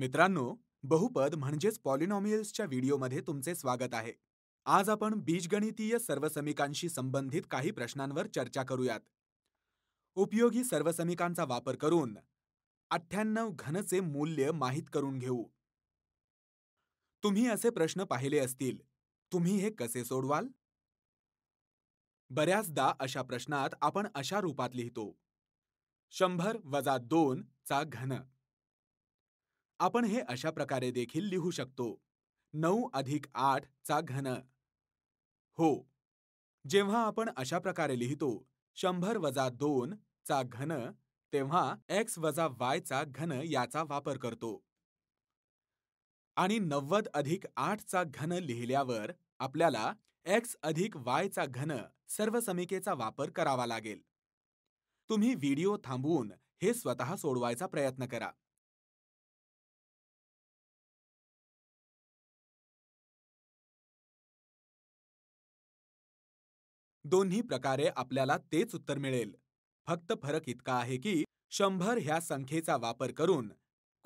मित्रांनो बहुपद म्हणजेच पॉलिनॉमियल्सच्या व्हिडिओमध्ये तुमचे स्वागत आहे आज आपण बीजगणितीय सर्वसमिकांशी संबंधित काही प्रश्नांवर चर्चा करूयात उपयोगी सर्वसमिकांचा वापर करून अठ्ठ्याण्णव घनचे मूल्य माहीत करून घेऊ तुम्ही असे प्रश्न पाहिले असतील तुम्ही हे कसे सोडवाल बऱ्याचदा अशा प्रश्नात आपण अशा रूपात लिहितो शंभर वजा दोन चा घन आपण हे अशा प्रकारे देखील लिहू शकतो नऊ अधिक आठ चा घन हो जेव्हा आपण अशा प्रकारे लिहितो शंभर वजा दोन चा घन तेव्हा एक्स वजा वाय चा घन याचा वापर करतो आणि नव्वद अधिक आठ चा घन लिहिल्यावर आपल्याला एक्स अधिक वाय चा घन सर्व समिकेचा वापर करावा लागेल तुम्ही व्हिडिओ थांबवून हे स्वतः सोडवायचा प्रयत्न करा दोन्ही प्रकारे आपल्याला तेच उत्तर मिळेल फक्त फरक इतका आहे की शंभर ह्या संख्येचा वापर करून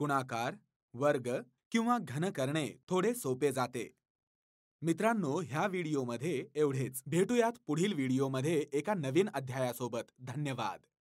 गुणाकार वर्ग किंवा घन करणे थोडे सोपे जाते मित्रांनो ह्या व्हिडिओमध्ये एवढेच भेटूयात पुढील व्हिडिओमध्ये एका नवीन अध्यायासोबत धन्यवाद